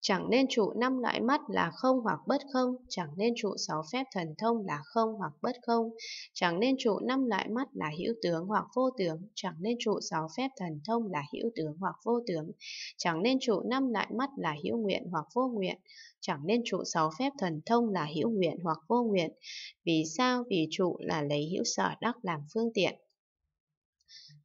chẳng nên trụ năm loại mắt là không hoặc bất không, chẳng nên trụ sáu phép thần thông là không hoặc bất không, chẳng nên trụ năm loại mắt là hữu tướng hoặc vô tướng, chẳng nên trụ sáu phép thần thông là hữu tướng hoặc vô tướng, chẳng nên trụ năm loại mắt là hữu nguyện hoặc vô nguyện, chẳng nên trụ sáu phép thần thông là hữu nguyện hoặc vô nguyện. Vì sao? Vì trụ là lấy hữu sở đắc làm phương tiện.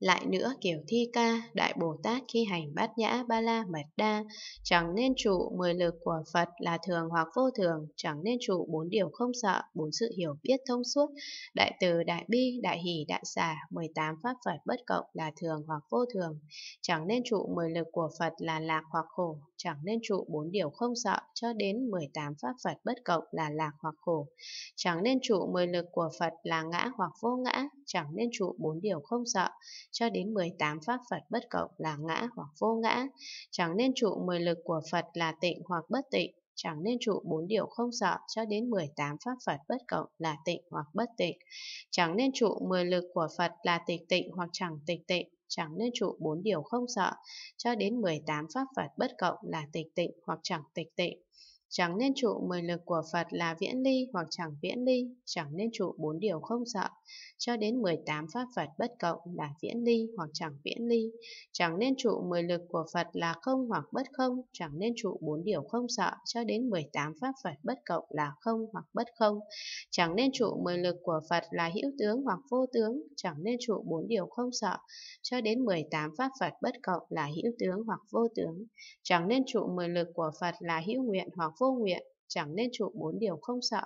Lại nữa kiểu thi ca, Đại Bồ Tát khi hành bát nhã ba la mật đa, chẳng nên trụ mười lực của Phật là thường hoặc vô thường, chẳng nên trụ bốn điều không sợ, bốn sự hiểu biết thông suốt, đại từ, đại bi, đại hỷ, đại xả, 18 pháp Phật bất cộng là thường hoặc vô thường, chẳng nên trụ mười lực của Phật là lạc hoặc khổ, chẳng nên trụ bốn điều không sợ cho đến 18 pháp Phật bất cộng là lạc hoặc khổ. Chẳng nên trụ 10 lực của Phật là ngã hoặc vô ngã, chẳng nên trụ bốn điều không sợ cho đến 18 pháp Phật bất cộng là ngã hoặc vô ngã. Chẳng nên trụ 10 lực của Phật là tịnh hoặc bất tịnh, chẳng nên trụ bốn điều không sợ cho đến 18 pháp Phật bất cộng là tịnh hoặc bất tịnh. Chẳng nên trụ 10 lực của Phật là tịch tịnh hoặc chẳng tịch tịnh chẳng nên trụ bốn điều không sợ, cho đến 18 pháp vật bất cộng là tịch tịnh hoặc chẳng tịch tịnh. Chẳng nên trụ mười lực của Phật là viễn ly hoặc chẳng viễn ly, chẳng nên trụ bốn điều không sợ, cho đến 18 pháp Phật bất cộng là viễn ly hoặc chẳng viễn ly. Chẳng nên trụ mười lực của Phật là không hoặc bất không, chẳng nên trụ bốn điều không sợ, cho đến 18 pháp Phật bất cộng là không hoặc bất không. Chẳng nên trụ mười lực của Phật là hữu tướng hoặc vô tướng, chẳng nên trụ bốn điều không sợ, cho đến 18 pháp Phật bất cộng là hữu tướng hoặc vô tướng. Chẳng nên trụ mười lực của Phật là hữu nguyện hoặc vô vô nguyện, chẳng nên trụ bốn điều không sợ,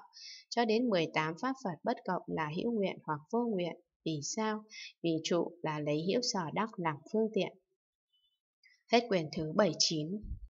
cho đến 18 pháp Phật bất cộng là hữu nguyện hoặc vô nguyện. Vì sao? Vì trụ là lấy hữu sở đắc làm phương tiện. Hết quyển thứ 79